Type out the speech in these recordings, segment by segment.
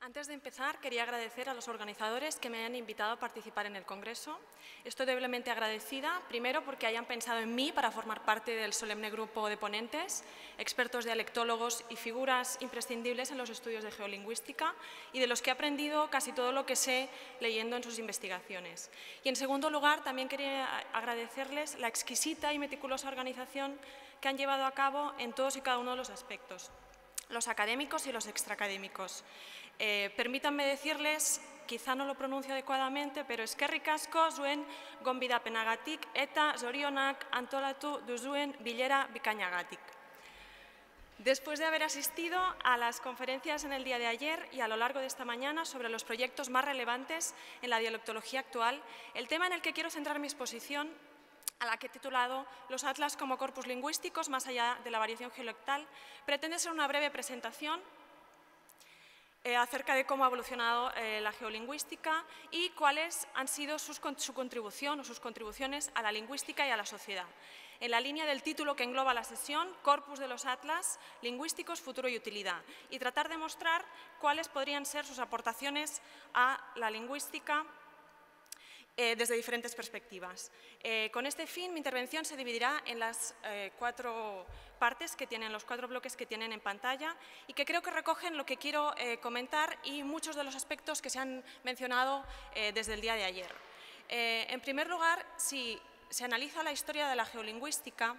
Antes de empezar, quería agradecer a los organizadores que me hayan invitado a participar en el Congreso. Estoy doblemente agradecida, primero porque hayan pensado en mí para formar parte del solemne grupo de ponentes, expertos dialectólogos y figuras imprescindibles en los estudios de geolingüística y de los que he aprendido casi todo lo que sé leyendo en sus investigaciones. Y en segundo lugar, también quería agradecerles la exquisita y meticulosa organización que han llevado a cabo en todos y cada uno de los aspectos los académicos y los extraacadémicos. Eh, permítanme decirles, quizá no lo pronuncio adecuadamente, pero es que zuen gombidapenagatik, eta zorionak antolatu duzuen bilera bikainagatik. Después de haber asistido a las conferencias en el día de ayer y a lo largo de esta mañana sobre los proyectos más relevantes en la dialectología actual, el tema en el que quiero centrar mi exposición a la que he titulado Los atlas como corpus lingüísticos más allá de la variación geolectal, pretende ser una breve presentación eh, acerca de cómo ha evolucionado eh, la geolingüística y cuáles han sido su contribución o sus contribuciones a la lingüística y a la sociedad. En la línea del título que engloba la sesión, Corpus de los Atlas, Lingüísticos, Futuro y Utilidad, y tratar de mostrar cuáles podrían ser sus aportaciones a la lingüística eh, desde diferentes perspectivas. Eh, con este fin, mi intervención se dividirá en las eh, cuatro partes que tienen, los cuatro bloques que tienen en pantalla y que creo que recogen lo que quiero comentar y muchos de los aspectos que se han mencionado desde el día de ayer. en primer lugar, si se analiza la historia de la geolingüística,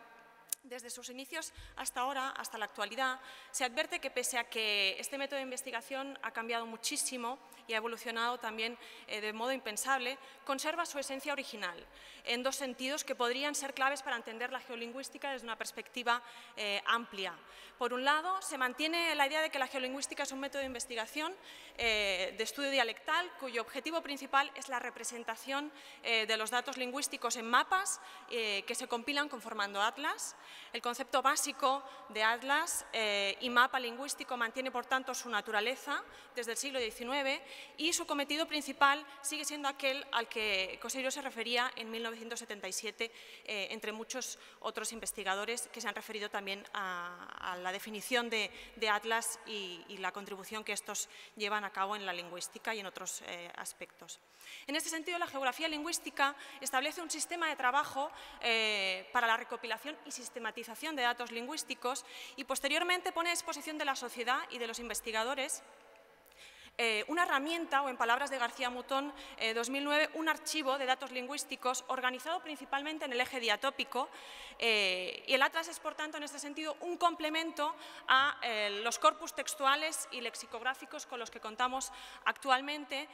desde sus inicios hasta ahora, hasta la actualidad, se advierte que pese a que este método de investigación ha cambiado muchísimo y ha evolucionado también eh, de modo impensable, conserva su esencia original, en dos sentidos que podrían ser claves para entender la geolingüística desde una perspectiva eh, amplia. Por un lado, se mantiene la idea de que la geolingüística es un método de investigación eh, de estudio dialectal cuyo objetivo principal es la representación de los datos lingüísticos en mapas que se compilan conformando atlas el concepto básico de atlas eh, y mapa lingüístico mantiene, por tanto, su naturaleza desde el siglo XIX y su cometido principal sigue siendo aquel al que Coseiro se refería en 1977, eh, entre muchos otros investigadores que se han referido también a, la definición de, atlas y, la contribución que estos llevan a cabo en la lingüística y en otros eh, aspectos. En este sentido, la geografía lingüística establece un sistema de trabajo para la recopilación y sistema de datos lingüísticos y posteriormente pone a disposición de la sociedad y de los investigadores eh, una herramienta, o en palabras de García Mutón, 2009, eh, un archivo de datos lingüísticos organizado principalmente en el eje diatópico eh, y el Atlas es, por tanto, en este sentido, un complemento a los corpus textuales y lexicográficos con los que contamos actualmente,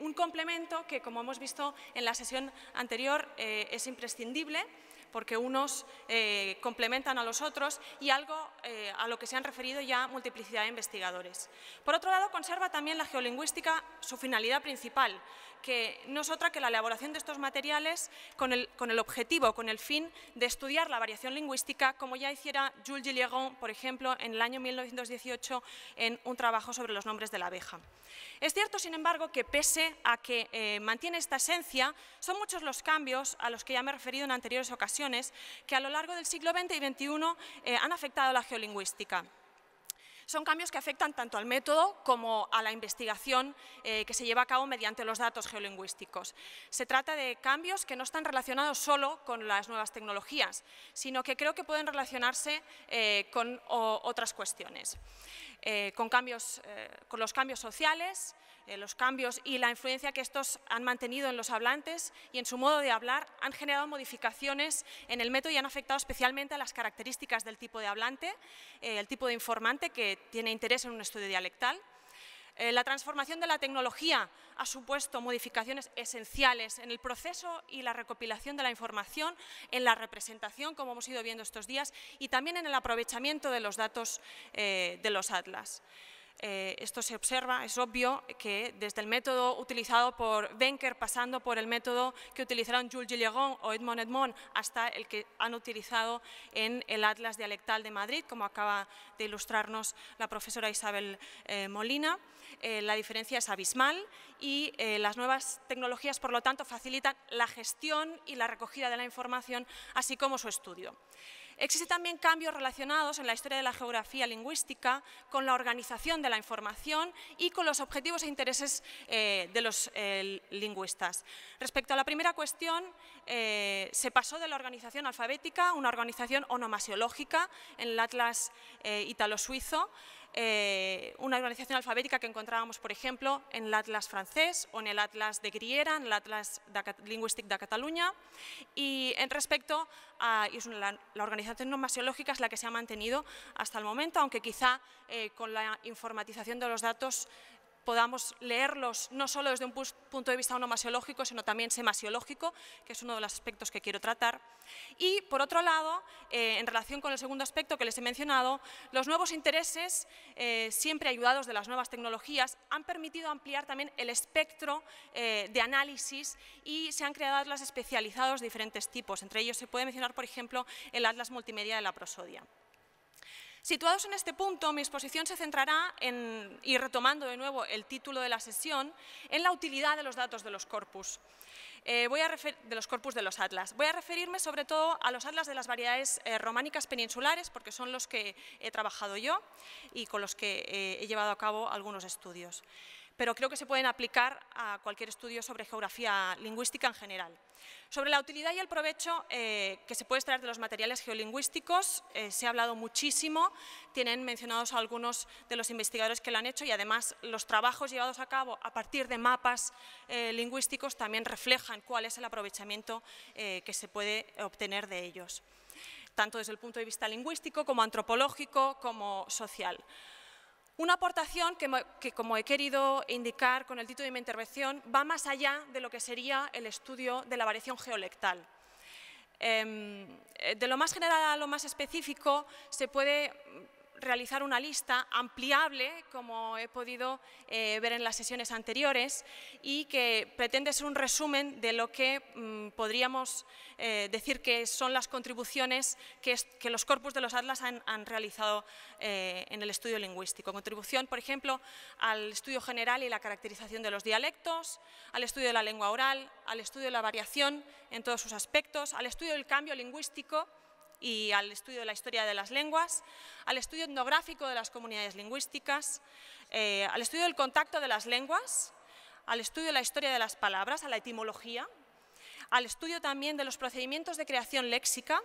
un complemento que, como hemos visto en la sesión anterior, es imprescindible porque unos eh, complementan a los otros y algo eh, a lo que se han referido ya multiplicidad de investigadores. Por otro lado, conserva también la geolingüística su finalidad principal, que no es otra que la elaboración de estos materiales con el, objetivo, con el fin de estudiar la variación lingüística, como ya hiciera Jules Gilliéron por ejemplo, en el año 1918 en un trabajo sobre los nombres de la abeja. Es cierto, sin embargo, que pese a que eh, mantiene esta esencia, son muchos los cambios a los que ya me he referido en anteriores ocasiones, que a lo largo del siglo XX y XXI eh, han afectado a la geolingüística. Son cambios que afectan tanto al método como a la investigación eh, que se lleva a cabo mediante los datos geolingüísticos. Se trata de cambios que no están relacionados solo con las nuevas tecnologías, sino que creo que pueden relacionarse eh, con otras cuestiones. Eh, eh, con, los cambios sociales, eh, los cambios y la influencia que estos han mantenido en los hablantes y en su modo de hablar, han generado modificaciones en el método y han afectado especialmente a las características del tipo de hablante, el tipo de informante que tiene interés en un estudio dialectal. Eh, la transformación de la tecnología ha supuesto modificaciones esenciales en el proceso y la recopilación de la información, en la representación, como hemos ido viendo estos días, y también en el aprovechamiento de los datos eh, de los atlas. Eh, esto se observa, es obvio que desde el método utilizado por Benker, pasando por el método que utilizaron Jules Gillegon o Edmond Edmond, hasta el que han utilizado en el Atlas Dialectal de Madrid, como acaba de ilustrarnos la profesora Isabel eh, Molina. Eh, la diferencia es abismal y las nuevas tecnologías, por lo tanto, facilitan la gestión y la recogida de la información, así como su estudio. Existen también cambios relacionados en la historia de la geografía lingüística con la organización de la información y con los objetivos e intereses eh, de los eh, lingüistas. Respecto a la primera cuestión, eh, se pasó de la organización alfabética a una organización onomasiológica en el Atlas italo-suizo, eh, una organización alfabética que encontrábamos, por ejemplo, en el Atlas francés o en el Atlas de Griera, en el Atlas Lingüístic de Cataluña. Y en respecto a la, organización nomasiológica es la que se ha mantenido hasta el momento, aunque quizá eh, con la informatización de los datos podamos leerlos no solo desde un punto de vista onomasiológico, sino también semasiológico, que es uno de los aspectos que quiero tratar. Y, por otro lado, eh, en relación con el segundo aspecto que les he mencionado, los nuevos intereses, eh, siempre ayudados de las nuevas tecnologías, han permitido ampliar también el espectro eh, de análisis y se han creado atlas especializados de diferentes tipos. Entre ellos se puede mencionar, por ejemplo, el Atlas Multimedia de la Prosodia. Situados en este punto, mi exposición se centrará en, y retomando de nuevo el título de la sesión, en la utilidad de los datos de los corpus. Eh, voy a de los corpus de los atlas. Voy a referirme sobre todo a los atlas de las variedades eh, románicas peninsulares, porque son los que he trabajado yo y con los que eh, he llevado a cabo algunos estudios pero creo que se pueden aplicar a cualquier estudio sobre geografía lingüística en general. Sobre la utilidad y el provecho eh, que se puede extraer de los materiales geolingüísticos, eh, se ha hablado muchísimo, tienen mencionados algunos de los investigadores que lo han hecho y además los trabajos llevados a cabo a partir de mapas eh, lingüísticos también reflejan cuál es el aprovechamiento que se puede obtener de ellos, tanto desde el punto de vista lingüístico como antropológico como social. Una aportación que, como he querido indicar con el título de mi intervención, va más allá de lo que sería el estudio de la variación geolectal. Em, eh, de lo más general a lo más específico, se puede realizar una lista ampliable, como he podido eh, ver en las sesiones anteriores, y que pretende ser un resumen de lo que mm, podríamos eh, decir que son las contribuciones que, los corpus de los atlas han, realizado eh, en el estudio lingüístico. Contribución, por ejemplo, al estudio general y la caracterización de los dialectos, al estudio de la lengua oral, al estudio de la variación en todos sus aspectos, al estudio del cambio lingüístico, y al estudio de la historia de las lenguas, al estudio etnográfico de las comunidades lingüísticas, eh, al estudio del contacto de las lenguas, al estudio de la historia de las palabras, a la etimología, al estudio también de los procedimientos de creación léxica,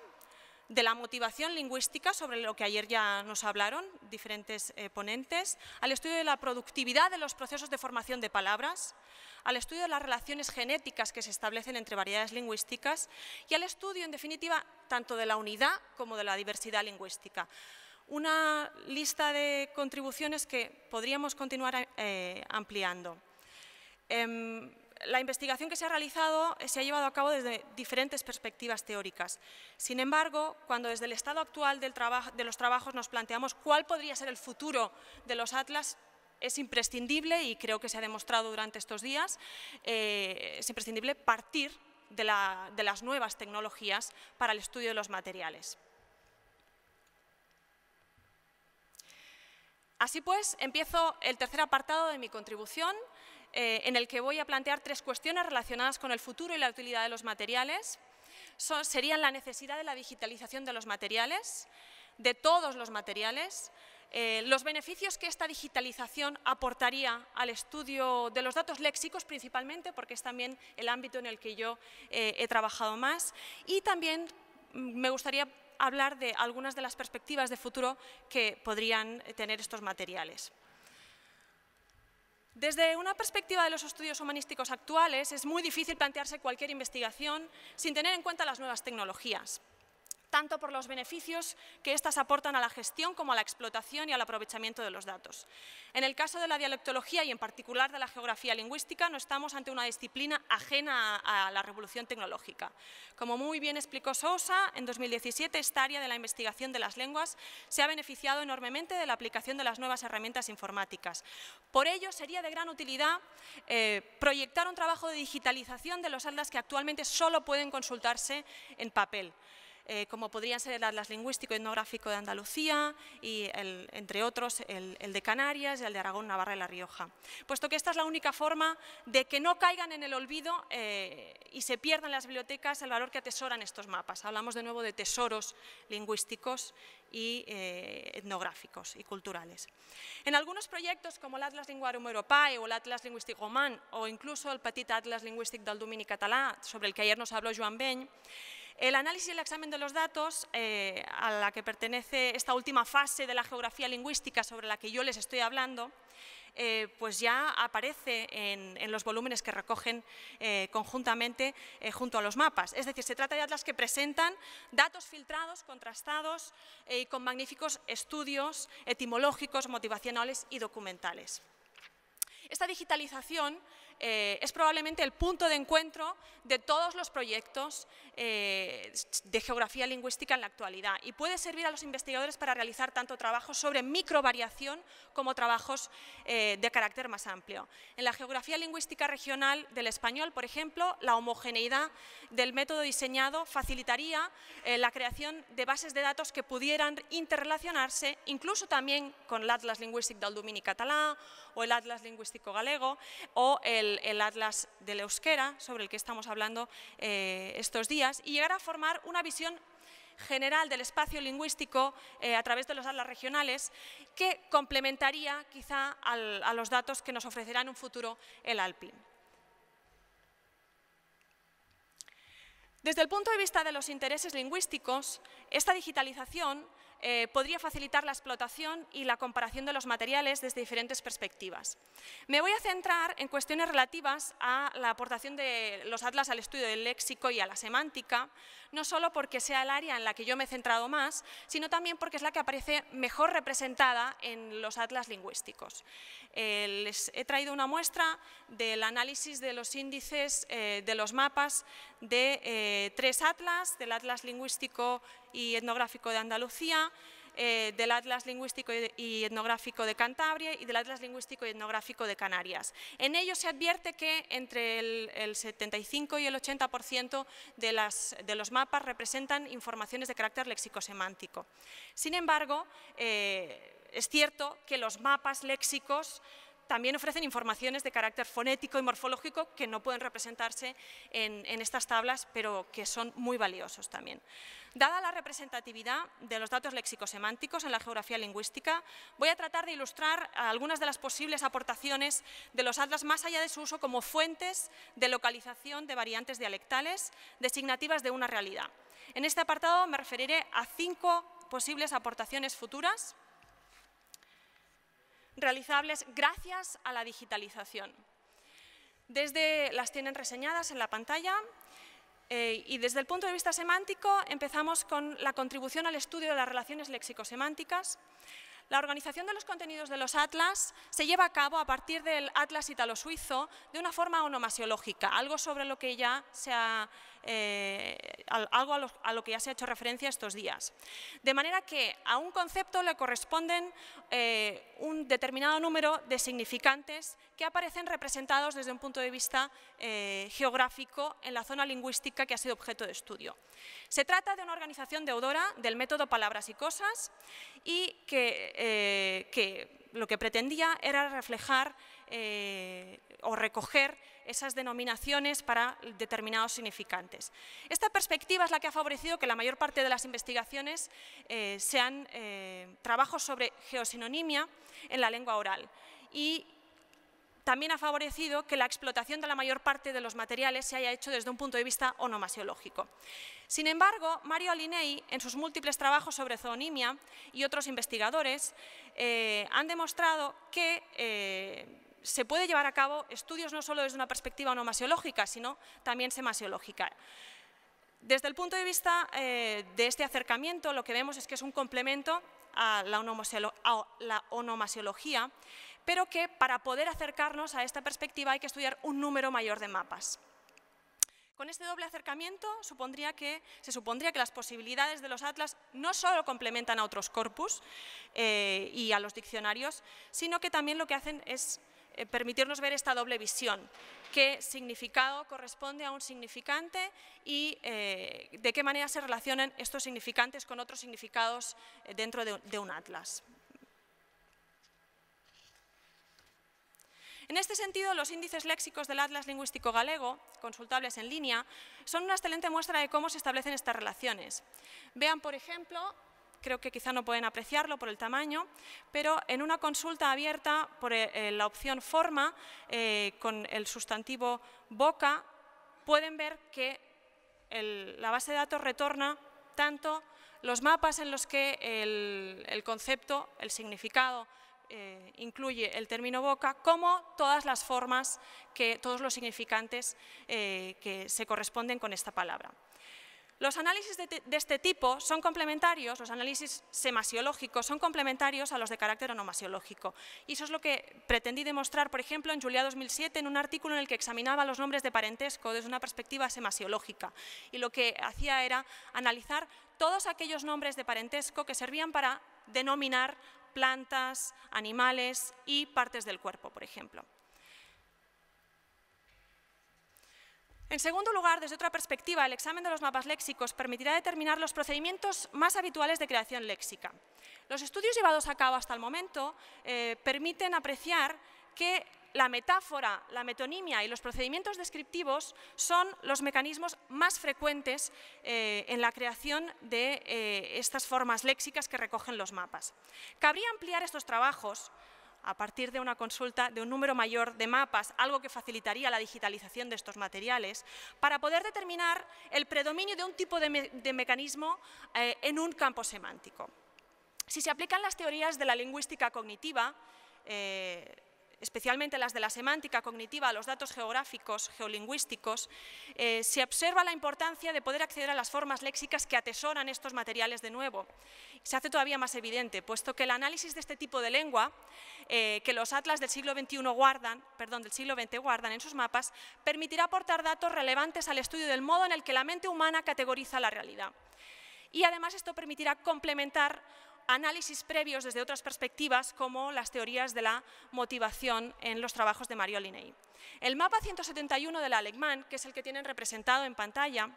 de la motivación lingüística, sobre lo que ayer ya nos hablaron diferentes eh, ponentes, al estudio de la productividad de los procesos de formación de palabras, al estudio de las relaciones genéticas que se establecen entre variedades lingüísticas y al estudio, en definitiva, tanto de la unidad como de la diversidad lingüística. Una lista de contribuciones que podríamos continuar eh, ampliando. Em, la investigación que se ha realizado eh, se ha llevado a cabo desde diferentes perspectivas teóricas. Sin embargo, cuando desde el estado actual de los trabajos nos planteamos cuál podría ser el futuro de los atlas, es imprescindible, y creo que se ha demostrado durante estos días, eh, es imprescindible partir de las nuevas tecnologías para el estudio de los materiales. Así pues, empiezo el tercer apartado de mi contribución, eh, en el que voy a plantear tres cuestiones relacionadas con el futuro y la utilidad de los materiales. serían la necesidad de la digitalización de los materiales, de todos los materiales, eh, los beneficios que esta digitalización aportaría al estudio de los datos léxicos principalmente, porque es también el ámbito en el que yo eh, he trabajado más, y también mm, me gustaría hablar de algunas de las perspectivas de futuro que podrían tener estos materiales. Desde una perspectiva de los estudios humanísticos actuales, es muy difícil plantearse cualquier investigación sin tener en cuenta las nuevas tecnologías tanto por los beneficios que éstas aportan a la gestión como a la explotación y al aprovechamiento de los datos. En el caso de la dialectología y en particular de la geografía lingüística, no estamos ante una disciplina ajena a, la revolución tecnológica. Como muy bien explicó Sousa, en 2017 esta área de la investigación de las lenguas se ha beneficiado enormemente de la aplicación de las nuevas herramientas informáticas. Por ello, sería de gran utilidad eh, proyectar un trabajo de digitalización de los ALDAS que actualmente solo pueden consultarse en papel. Eh, como podrían ser el Atlas Lingüístico Etnográfico de Andalucía y, entre otros, el, de Canarias y el de Aragón, Navarra y La Rioja. Puesto que esta es la única forma de que no caigan en el olvido eh, y se pierdan las bibliotecas el valor que atesoran estos mapas. Hablamos de nuevo de tesoros lingüísticos y eh, etnográficos y culturales. En algunos proyectos, como el Atlas Linguarum Europae o el Atlas Lingüístico Román o incluso el Petit Atlas lingüístico del Domini Català, sobre el que ayer nos habló Joan Beny, el análisis y el examen de los datos, eh, a la que pertenece esta última fase de la geografía lingüística sobre la que yo les estoy hablando, eh, pues ya aparece en, los volúmenes que recogen eh, conjuntamente junto a los mapas. Es decir, se trata de atlas que presentan datos filtrados, contrastados y con magníficos estudios etimológicos, motivacionales y documentales. Esta digitalización eh, es probablemente el punto de encuentro de todos los proyectos eh, de geografía lingüística en la actualidad y puede servir a los investigadores para realizar tanto trabajos sobre microvariación como trabajos eh, de carácter más amplio. En la geografía lingüística regional del español, por ejemplo, la homogeneidad del método diseñado facilitaría la creación de bases de datos que pudieran interrelacionarse incluso también con Atlas Lingüístic del Domini Català o el Atlas Lingüístico Galego o el, el Atlas del Euskera, sobre el que estamos hablando eh, estos días, y llegar a formar una visión general del espacio lingüístico eh, a través de los atlas regionales que complementaría quizá a los datos que nos ofrecerá en un futuro el ALPIN. Desde el punto de vista de los intereses lingüísticos, esta digitalización eh, podría facilitar la explotación y la comparación de los materiales desde diferentes perspectivas. Me voy a centrar en cuestiones relativas a la aportación de los atlas al estudio del léxico y a la semántica, no solo porque sea el área en la que yo me he centrado más, sino también porque es la que aparece mejor representada en los atlas lingüísticos. Eh, les he traído una muestra del análisis de los índices eh, de los mapas de eh, tres atlas, del Atlas Lingüístico y Etnográfico de Andalucía, eh, del Atlas Lingüístico y Etnográfico de Cantabria y del Atlas Lingüístico y Etnográfico de Canarias. En ello se advierte que entre el, 75 y el 80% de, los mapas representan informaciones de carácter léxico-semántico. Sin embargo, eh, es cierto que los mapas léxicos también ofrecen informaciones de carácter fonético y morfológico que no pueden representarse en, estas tablas, pero que son muy valiosos también. Dada la representatividad de los datos léxico-semánticos en la geografía lingüística, voy a tratar de ilustrar algunas de las posibles aportaciones de los atlas más allá de su uso como fuentes de localización de variantes dialectales designativas de una realidad. En este apartado me referiré a cinco posibles aportaciones futuras realizables gracias a la digitalización. Desde, las tienen reseñadas en la pantalla eh, y desde el punto de vista semántico empezamos con la contribución al estudio de las relaciones léxico-semánticas. La organización de los contenidos de los atlas se lleva a cabo a partir del atlas italo-suizo de una forma onomasiológica, algo sobre lo que ya se ha eh, algo a lo, que ya se ha hecho referencia estos días. De manera que a un concepto le corresponden eh, un determinado número de significantes que aparecen representados desde un punto de vista eh, geográfico en la zona lingüística que ha sido objeto de estudio. Se trata de una organización deudora del método Palabras y Cosas y que lo que pretendía era reflejar eh, o recoger esas denominaciones para determinados significantes. Esta perspectiva es la que ha favorecido que la mayor parte de las investigaciones eh, sean eh, trabajos sobre geosinonimia en la lengua oral y también ha favorecido que la explotación de la mayor parte de los materiales se haya hecho desde un punto de vista onomasiológico. Sin embargo, Mario Alinei, en sus múltiples trabajos sobre zoonimia y otros investigadores, han demostrado que se puede llevar a cabo estudios no solo desde una perspectiva onomasiológica, sino también semasiológica. Desde el punto de vista eh, de este acercamiento, lo que vemos es que es un complemento a la, onomasiología, pero que para poder acercarnos a esta perspectiva hay que estudiar un número mayor de mapas. Con este doble acercamiento supondría que, se supondría que las posibilidades de los atlas no solo complementan a otros corpus eh, y a los diccionarios, sino que también lo que hacen es eh, permitirnos ver esta doble visión, qué significado corresponde a un significante y eh, de qué manera se relacionan estos significantes con otros significados eh, dentro de, de un atlas. En este sentido, los índices léxicos del Atlas Lingüístico Galego, consultables en línea, son una excelente muestra de cómo se establecen estas relaciones. Vean, por ejemplo, creo que quizá no pueden apreciarlo por el tamaño, pero en una consulta abierta por eh, eh, la opción forma, eh, con el sustantivo boca, pueden ver que la base de datos retorna tanto los mapas en los que el, concepto, el significado, incluye el término boca, como todas las formas, que, todos los significantes que se corresponden con esta palabra. Los análisis de, este tipo son complementarios, los análisis semasiológicos son complementarios a los de carácter onomasiológico. Y eso es lo que pretendí demostrar, por ejemplo, en Julia 2007, en un artículo en el que examinaba los nombres de parentesco desde una perspectiva semasiológica. Y lo que hacía era analizar todos aquellos nombres de parentesco que servían para denominar plantas, animales y partes del cuerpo, por ejemplo. En segundo lugar, desde otra perspectiva, el examen de los mapas léxicos permitirá determinar los procedimientos más habituales de creación léxica. Los estudios llevados a cabo hasta el momento eh, permiten apreciar que la metáfora, la metonimia y los procedimientos descriptivos son los mecanismos más frecuentes eh, en la creación de eh, estas formas léxicas que recogen los mapas. Cabría ampliar estos trabajos a partir de una consulta de un número mayor de mapas, algo que facilitaría la digitalización de estos materiales, para poder determinar el predominio de un tipo de, mecanismo eh, en un campo semántico. Si se aplican las teorías de la lingüística cognitiva, eh, especialmente las de la semántica cognitiva los datos geográficos, geolingüísticos, eh, se observa la importancia de poder acceder a las formas léxicas que atesoran estos materiales de nuevo. Se hace todavía más evidente, puesto que el análisis de este tipo de lengua, eh, que los atlas del siglo XXI guardan, perdón, del siglo XX guardan en sus mapas, permitirá aportar datos relevantes al estudio del modo en el que la mente humana categoriza la realidad. Y además esto permitirá complementar análisis previos desde otras perspectivas como las teorías de la motivación en los trabajos de Mario Linney. El mapa 171 de la Alemán, que es el que tienen representado en pantalla,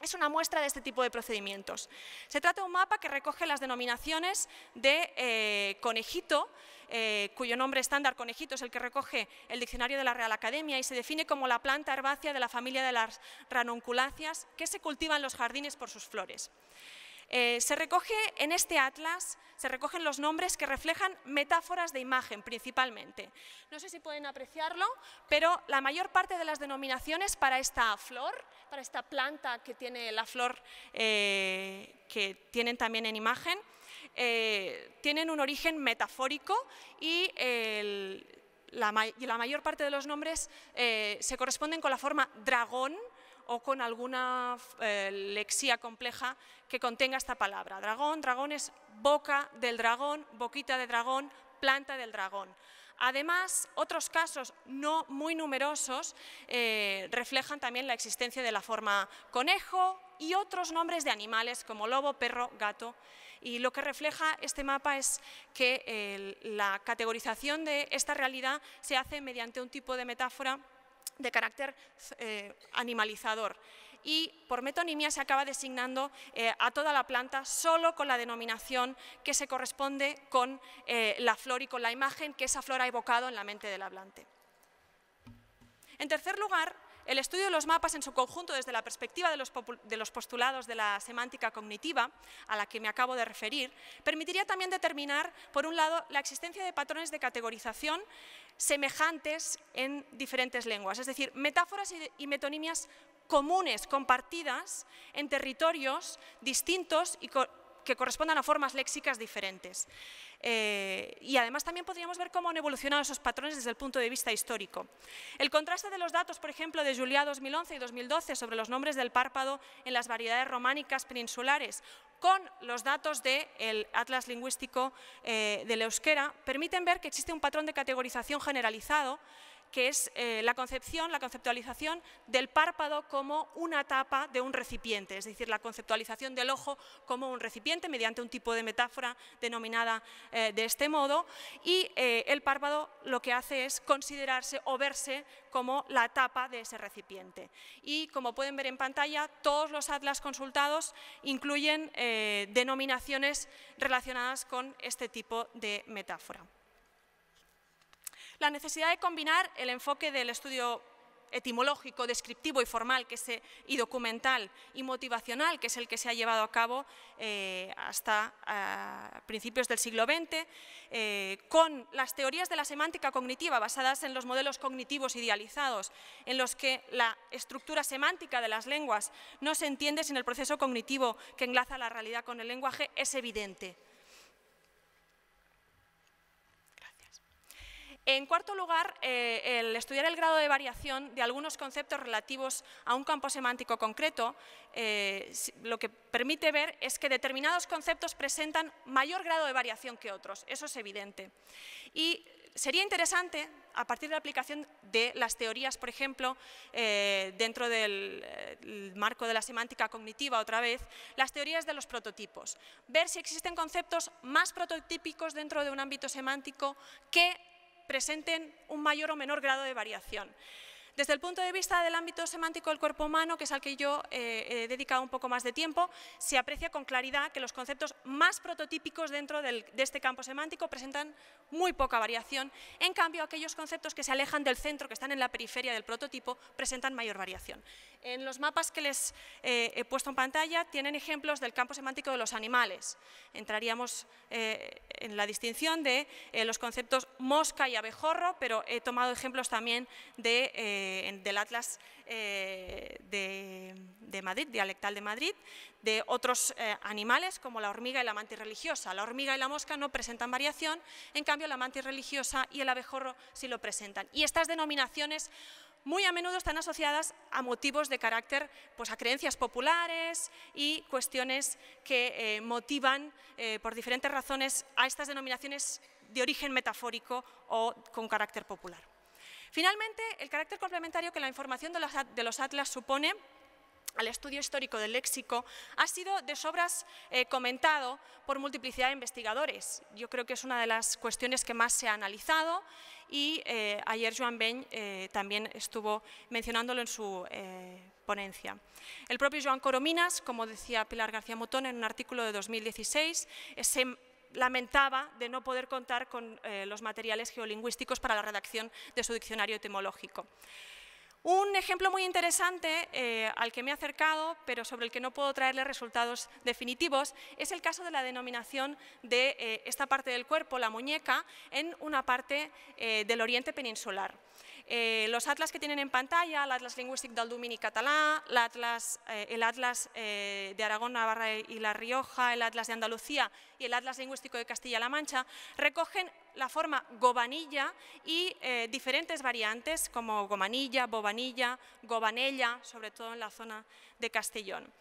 es una muestra de este tipo de procedimientos. Se trata de un mapa que recoge las denominaciones de eh, conejito, eh, cuyo nombre estándar conejito es el que recoge el diccionario de la Real Academia y se define como la planta herbácea de la familia de las ranunculáceas que se cultiva en los jardines por sus flores. Eh, se recoge en este atlas, se recogen los nombres que reflejan metáforas de imagen principalmente. No sé si pueden apreciarlo, pero la mayor parte de las denominaciones para esta flor, para esta planta que tiene la flor eh, que tienen también en imagen, eh, tienen un origen metafórico y la, mayor parte de los nombres se corresponden con la forma dragón o con alguna lexia eh, lexía compleja que contenga esta palabra. Dragón, dragón es boca del dragón, boquita de dragón, planta del dragón. Además, otros casos no muy numerosos eh, reflejan también la existencia de la forma conejo y otros nombres de animales como lobo, perro, gato. Y lo que refleja este mapa es que eh, la categorización de esta realidad se hace mediante un tipo de metáfora de carácter eh, animalizador. Y por metonimia se acaba designando eh, a toda la planta solo con la denominación que se corresponde con eh, la flor y con la imagen que esa flor ha evocado en la mente del hablante. En tercer lugar, el estudio de los mapas en su conjunto desde la perspectiva de los, postulados de la semántica cognitiva, a la que me acabo de referir, permitiría también determinar, por un lado, la existencia de patrones de categorización semejantes en diferentes lenguas, es decir, metáforas y metonimias comunes, compartidas en territorios distintos y que correspondan a formas léxicas diferentes. Eh, y además también podríamos ver cómo han evolucionado esos patrones desde el punto de vista histórico. El contraste de los datos, por ejemplo, de Julia 2011 y 2012 sobre los nombres del párpado en las variedades románicas peninsulares con los datos del Atlas Lingüístico de eh, del Euskera permiten ver que existe un patrón de categorización generalizado que es eh, la concepción, la conceptualización del párpado como una tapa de un recipiente, es decir, la conceptualización del ojo como un recipiente mediante un tipo de metáfora denominada eh, de este modo, y eh, el párpado lo que hace es considerarse o verse como la tapa de ese recipiente. Y como pueden ver en pantalla, todos los atlas consultados incluyen denominaciones relacionadas con este tipo de metáfora la necesidad de combinar el enfoque del estudio etimológico, descriptivo y formal que eh, y documental y motivacional, que es el que se ha llevado a cabo eh, hasta ah, principios del siglo XX, eh, con las teorías de la semántica cognitiva basadas en los modelos cognitivos idealizados, en los que la estructura semántica de las lenguas no se entiende sin el proceso cognitivo que enlaza la realidad con el lenguaje, es evidente. En cuarto lugar, eh, el estudiar el grado de variación de algunos conceptos relativos a un campo semántico concreto, eh, lo que permite ver es que determinados conceptos presentan mayor grado de variación que otros, eso es evidente. Y sería interesante, a partir de la aplicación de las teorías, por ejemplo, eh, dentro del marco de la semántica cognitiva, otra vez, las teorías de los prototipos, ver si existen conceptos más prototípicos dentro de un ámbito semántico que presenten un mayor o menor grado de variación. Desde el punto de vista del ámbito semántico del cuerpo humano, que es al que yo eh, he dedicado un poco más de tiempo, se aprecia con claridad que los conceptos más prototípicos dentro de este campo semántico presentan muy poca variación. En cambio, aquellos conceptos que se alejan del centro, que están en la periferia del prototipo, presentan mayor variación. En los mapas que les eh, he puesto en pantalla tienen ejemplos del campo semántico de los animales. Entraríamos eh, en la distinción de los conceptos mosca y abejorro, pero he tomado ejemplos también de del Atlas eh, de, Madrid, dialectal de Madrid, de otros eh, animales como la hormiga y la mantis religiosa. La hormiga y la mosca no presentan variación, en cambio la mantis religiosa y el abejorro sí lo presentan. Y estas denominaciones muy a menudo están asociadas a motivos de carácter, pues a creencias populares y cuestiones que eh, motivan por diferentes razones a estas denominaciones de origen metafórico o con carácter popular. Finalmente, el carácter complementario que la información de los, atlas supone al estudio histórico del léxico ha sido de sobras eh, comentado por multiplicidad de investigadores. Yo creo que es una de las cuestiones que más se ha analizado y eh, ayer Joan Beny eh, también estuvo mencionándolo en su ponencia. El propio Joan Corominas, como decía Pilar García Motón en un artículo de 2016, se lamentaba de no poder contar con eh, los materiales geolingüísticos para la redacción de su diccionario etimológico. Un ejemplo muy interesante eh, al que me he acercado, pero sobre el que no puedo traerle resultados definitivos, es el caso de la denominación de eh, esta parte del cuerpo, la muñeca, en una parte del Oriente Peninsular. Eh, los atlas que tienen en pantalla, el Atlas lingüístico del Domini catalán, el Atlas, eh, eh, de Aragón, Navarra y La Rioja, el Atlas de Andalucía y el Atlas Lingüístico de Castilla-La Mancha, recogen la forma gobanilla y diferentes variantes como gomanilla, bobanilla, gobanella, sobre todo en la zona de Castellón.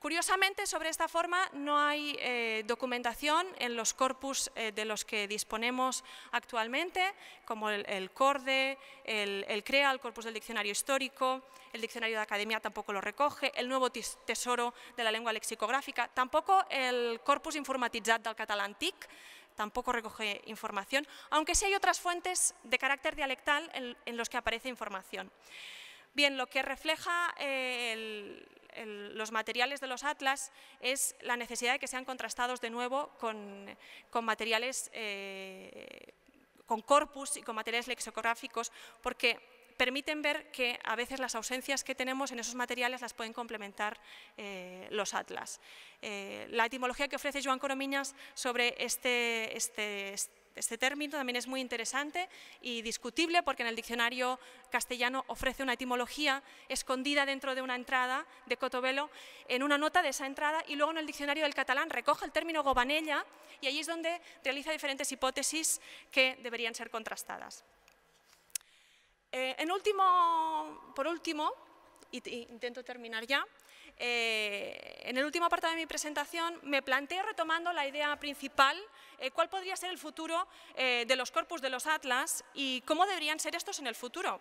Curiosamente, sobre esta forma no hay eh, documentación en los corpus eh, de los que disponemos actualmente, como el, CORDE, el, CREA, el corpus del diccionario histórico, el diccionario de academia tampoco lo recoge, el nuevo tesoro de la lengua lexicográfica, tampoco el corpus Informatizat del Catalán TIC, tampoco recoge información, aunque sí hay otras fuentes de carácter dialectal en, los que aparece información. Bien, lo que refleja eh, el los materiales de los atlas es la necesidad de que sean contrastados de nuevo con, con materiales, eh, con corpus y con materiales lexicográficos, porque permiten ver que a veces las ausencias que tenemos en esos materiales las pueden complementar eh, los atlas. Eh, la etimología que ofrece Joan Coromiñas sobre este, este, este este término también es muy interesante y discutible porque en el diccionario castellano ofrece una etimología escondida dentro de una entrada de Cotovelo en una nota de esa entrada y luego en el diccionario del catalán recoge el término gobanella y ahí es donde realiza diferentes hipótesis que deberían ser contrastadas. Eh, por último, intento terminar ya, eh, en el último apartado de mi presentación me planteé retomando la idea principal, eh, cuál podría ser el futuro eh, de los corpus de los atlas y cómo deberían ser estos en el futuro.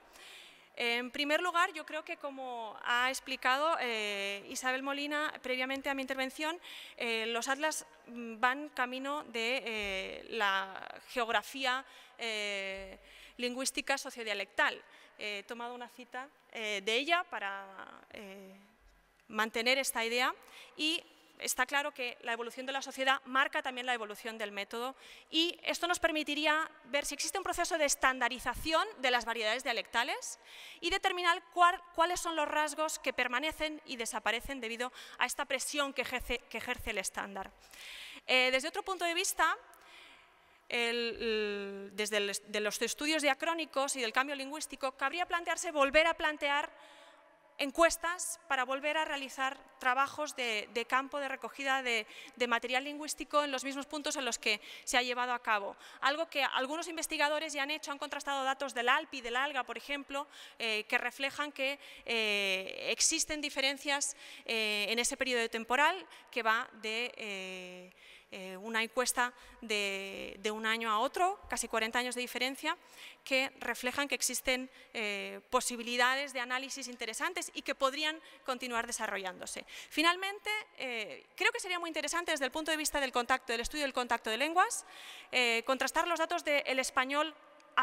En primer lugar, yo creo que como ha explicado Isabel Molina previamente a mi intervención, los atlas mm, van camino de la geografía lingüística sociodialectal. he tomado una cita de ella para mantener esta idea y está claro que la evolución de la sociedad marca también la evolución del método y esto nos permitiría ver si existe un proceso de estandarización de las variedades dialectales y determinar cuáles son los rasgos que permanecen y desaparecen debido a esta presión que ejerce, el estándar. Eh, desde otro punto de vista, desde los estudios diacrónicos y del cambio lingüístico, cabría plantearse volver a plantear encuestas para volver a realizar trabajos de, campo de recogida de, material lingüístico en los mismos puntos en los que se ha llevado a cabo. Algo que algunos investigadores ya han hecho, han contrastado datos del ALPI, del ALGA, por ejemplo, eh, que reflejan que eh, existen diferencias eh, en ese periodo temporal que va de eh, una encuesta de, un año a otro, casi 40 años de diferencia, que reflejan que existen eh, posibilidades de análisis interesantes y que podrían continuar desarrollándose. Finalmente, eh, creo que sería muy interesante desde el punto de vista del contacto, del estudio del contacto de lenguas, contrastar los datos del español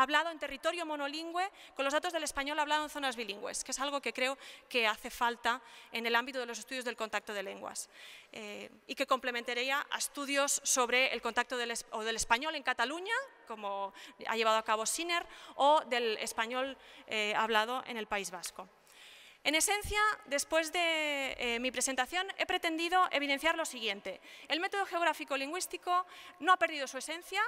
hablado en territorio monolingüe con los datos del español hablado en zonas bilingües, que es algo que creo que hace falta en el ámbito de los estudios del contacto de lenguas eh, y que complementaría a estudios sobre el contacto del, o del español en Cataluña, como ha llevado a cabo SINER, o del español eh, hablado en el País Vasco. En esencia, después de eh, mi presentación, he pretendido evidenciar lo siguiente. El método geográfico-lingüístico no ha perdido su esencia,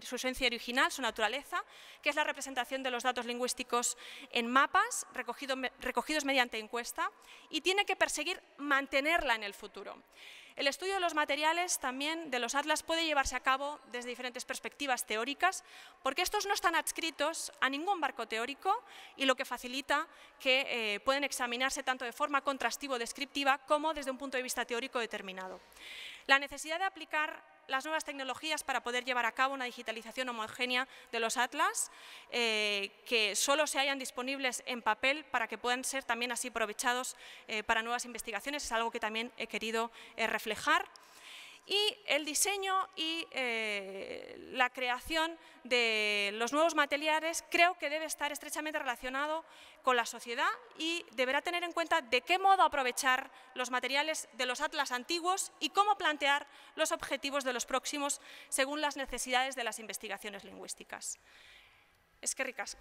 su esencia original, su naturaleza, que es la representación de los datos lingüísticos en mapas recogidos mediante encuesta, y tiene que perseguir mantenerla en el futuro. El estudio de los materiales también de los atlas puede llevarse a cabo desde diferentes perspectivas teóricas, porque estos no están adscritos a ningún barco teórico y lo que facilita que eh, pueden examinarse tanto de forma contrastivo-descriptiva como desde un punto de vista teórico determinado. La necesidad de aplicar las nuevas tecnologías para poder llevar a cabo una digitalización homogénea de los atlas, eh, que solo se hayan disponibles en papel para que puedan ser también así aprovechados eh, para nuevas investigaciones. Es algo que también he querido eh, reflejar y el diseño y eh, la creación de los nuevos materiales creo que debe estar estrechamente relacionado con la sociedad y deberá tener en cuenta de qué modo aprovechar los materiales de los atlas antiguos y cómo plantear los objetivos de los próximos según las necesidades de las investigaciones lingüísticas. Es que ricasco.